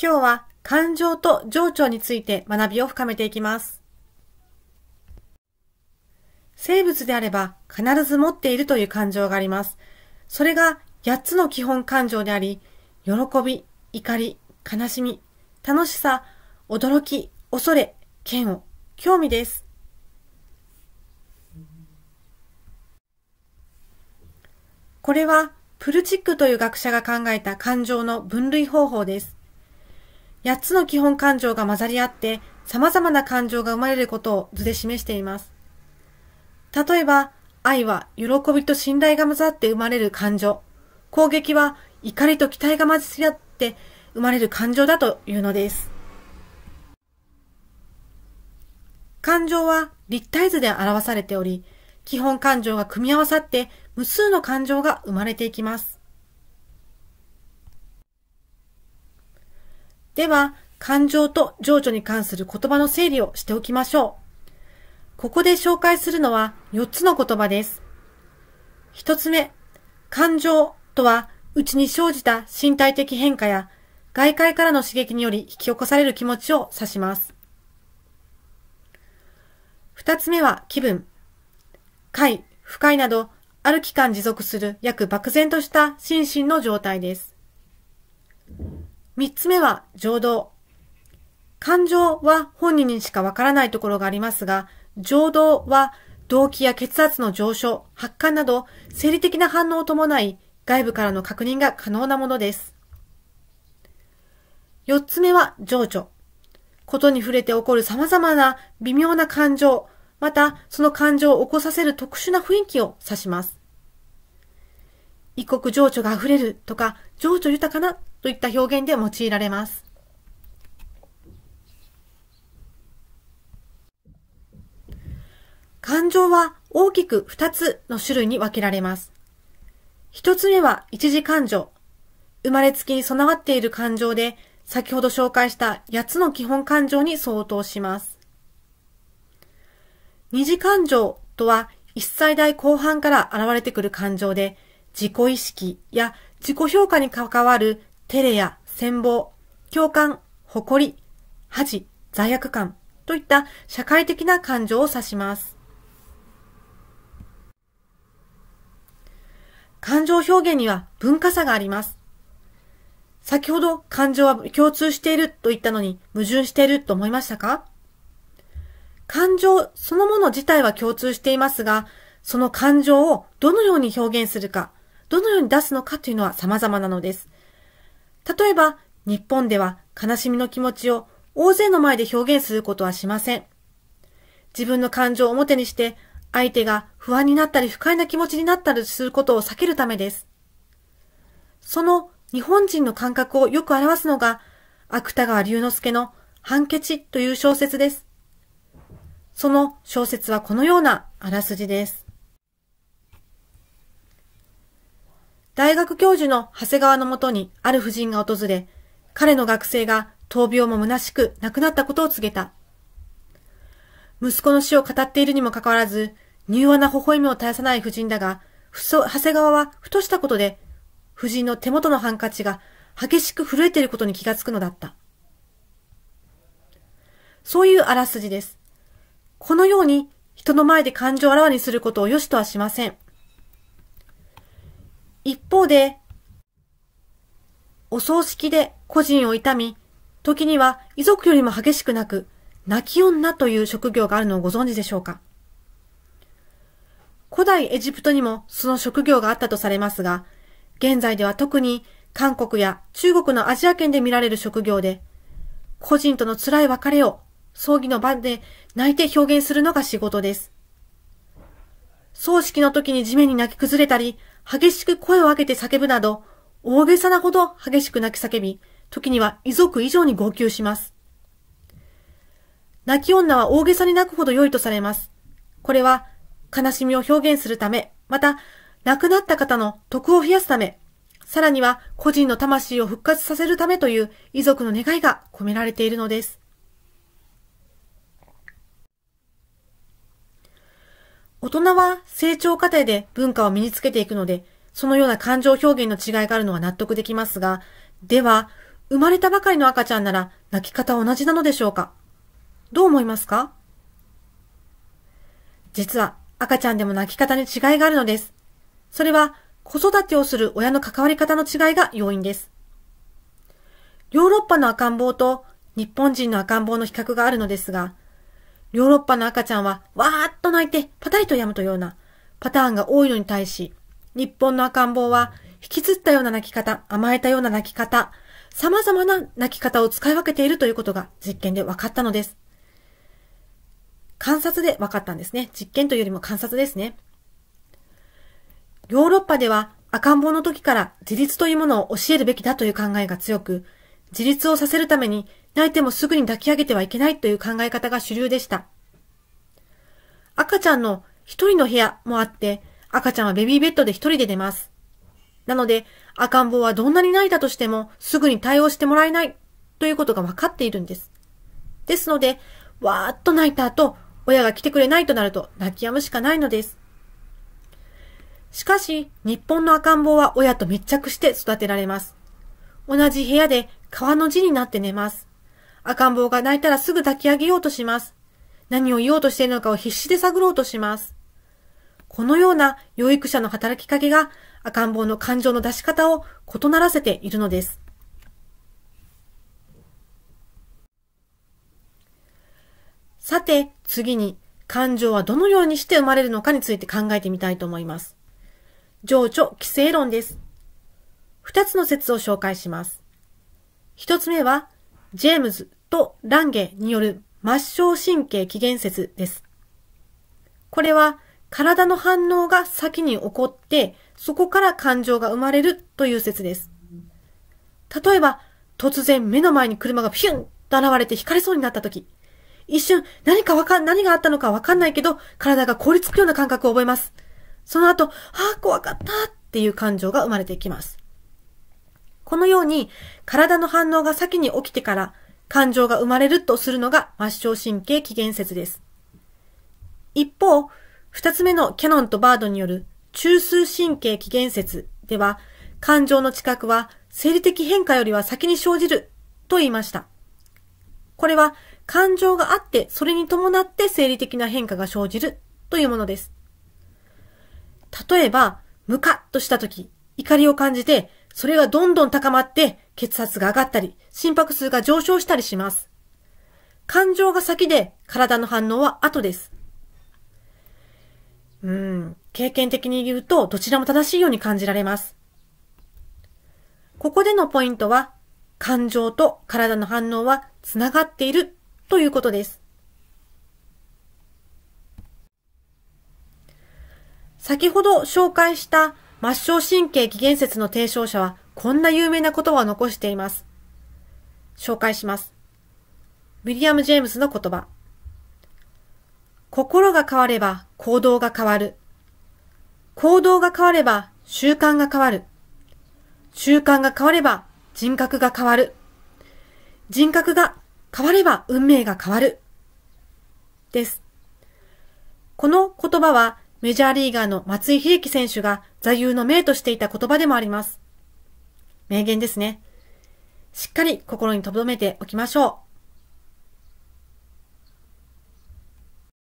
今日は感情と情緒について学びを深めていきます。生物であれば必ず持っているという感情があります。それが8つの基本感情であり、喜び、怒り、悲しみ、楽しさ、驚き、恐れ、嫌悪、興味です。これはプルチックという学者が考えた感情の分類方法です。八つの基本感情が混ざり合って様々な感情が生まれることを図で示しています。例えば、愛は喜びと信頼が混ざって生まれる感情。攻撃は怒りと期待が混じり合って生まれる感情だというのです。感情は立体図で表されており、基本感情が組み合わさって無数の感情が生まれていきます。では、感情と情緒に関する言葉の整理をしておきましょう。ここで紹介するのは4つの言葉です。1つ目、感情とは、うちに生じた身体的変化や外界からの刺激により引き起こされる気持ちを指します。2つ目は気分。快、不快など、ある期間持続する約漠然とした心身の状態です。3つ目は情動。感情は本人にしかわからないところがありますが、情動は動機や血圧の上昇、発汗など生理的な反応を伴い外部からの確認が可能なものです。4つ目は情緒。ことに触れて起こる様々な微妙な感情、またその感情を起こさせる特殊な雰囲気を指します。異国情緒が溢れるとか、情緒豊かなといった表現で用いられます。感情は大きく二つの種類に分けられます。一つ目は一時感情。生まれつきに備わっている感情で、先ほど紹介した八つの基本感情に相当します。二次感情とは、一歳代後半から現れてくる感情で、自己意識や自己評価に関わるテレや戦望、共感、誇り、恥、罪悪感といった社会的な感情を指します。感情表現には文化差があります。先ほど感情は共通していると言ったのに矛盾していると思いましたか感情そのもの自体は共通していますが、その感情をどのように表現するか、どのように出すのかというのは様々なのです。例えば、日本では悲しみの気持ちを大勢の前で表現することはしません。自分の感情を表にして、相手が不安になったり不快な気持ちになったりすることを避けるためです。その日本人の感覚をよく表すのが、芥川龍之介のハンケチという小説です。その小説はこのようなあらすじです。大学教授の長谷川のもとにある夫人が訪れ、彼の学生が闘病も虚しく亡くなったことを告げた。息子の死を語っているにもかかわらず、柔和な微笑みを絶やさない夫人だが、長谷川はふとしたことで、夫人の手元のハンカチが激しく震えていることに気がつくのだった。そういうあらすじです。このように人の前で感情をあらわにすることを良しとはしません。一方で、お葬式で個人を悼み、時には遺族よりも激しくなく、泣き女という職業があるのをご存知でしょうか古代エジプトにもその職業があったとされますが、現在では特に韓国や中国のアジア圏で見られる職業で、個人との辛い別れを葬儀の場で泣いて表現するのが仕事です。葬式の時に地面に泣き崩れたり、激しく声を上げて叫ぶなど、大げさなほど激しく泣き叫び、時には遺族以上に号泣します。泣き女は大げさに泣くほど良いとされます。これは、悲しみを表現するため、また、亡くなった方の徳を増やすため、さらには個人の魂を復活させるためという遺族の願いが込められているのです。大人は成長過程で文化を身につけていくので、そのような感情表現の違いがあるのは納得できますが、では、生まれたばかりの赤ちゃんなら泣き方同じなのでしょうかどう思いますか実は赤ちゃんでも泣き方に違いがあるのです。それは子育てをする親の関わり方の違いが要因です。ヨーロッパの赤ん坊と日本人の赤ん坊の比較があるのですが、ヨーロッパの赤ちゃんは、わーっと泣いて、パタリと止むというようなパターンが多いのに対し、日本の赤ん坊は、引きずったような泣き方、甘えたような泣き方、様々な泣き方を使い分けているということが実験で分かったのです。観察で分かったんですね。実験というよりも観察ですね。ヨーロッパでは赤ん坊の時から自立というものを教えるべきだという考えが強く、自立をさせるために泣いてもすぐに抱き上げてはいけないという考え方が主流でした。赤ちゃんの一人の部屋もあって、赤ちゃんはベビーベッドで一人で寝ます。なので、赤ん坊はどんなに泣いたとしても、すぐに対応してもらえないということが分かっているんです。ですので、わーっと泣いた後、親が来てくれないとなると泣き止むしかないのです。しかし、日本の赤ん坊は親と密着して育てられます。同じ部屋で川の字になって寝ます。赤ん坊が泣いたらすぐ抱き上げようとします。何を言おうとしているのかを必死で探ろうとします。このような養育者の働きかけが赤ん坊の感情の出し方を異ならせているのです。さて、次に感情はどのようにして生まれるのかについて考えてみたいと思います。情緒規制論です。二つの説を紹介します。一つ目は、ジェームズとランゲによる末梢神経起源説です。これは体の反応が先に起こって、そこから感情が生まれるという説です。例えば、突然目の前に車がピュンと現れて引かれそうになった時、一瞬何かわかん、何があったのかわかんないけど、体が凍りつくような感覚を覚えます。その後、ああ、怖かったっていう感情が生まれていきます。このように、体の反応が先に起きてから、感情が生まれるとするのが末梢神経起源説です。一方、二つ目のキャノンとバードによる中枢神経起源説では、感情の知覚は生理的変化よりは先に生じると言いました。これは感情があってそれに伴って生理的な変化が生じるというものです。例えば、ムカッとした時、怒りを感じてそれがどんどん高まって血圧が上がったり、心拍数が上昇したりします。感情が先で体の反応は後です。うん、経験的に言うとどちらも正しいように感じられます。ここでのポイントは、感情と体の反応はつながっているということです。先ほど紹介した末梢神経起源説の提唱者は、こんな有名な言葉を残しています。紹介します。ウィリアム・ジェームスの言葉。心が変われば行動が変わる。行動が変われば習慣が変わる。習慣が変われば人格が変わる。人格が変われば運命が変わる。です。この言葉はメジャーリーガーの松井秀喜選手が座右の銘としていた言葉でもあります。名言ですね。しっかり心に留めておきましょう。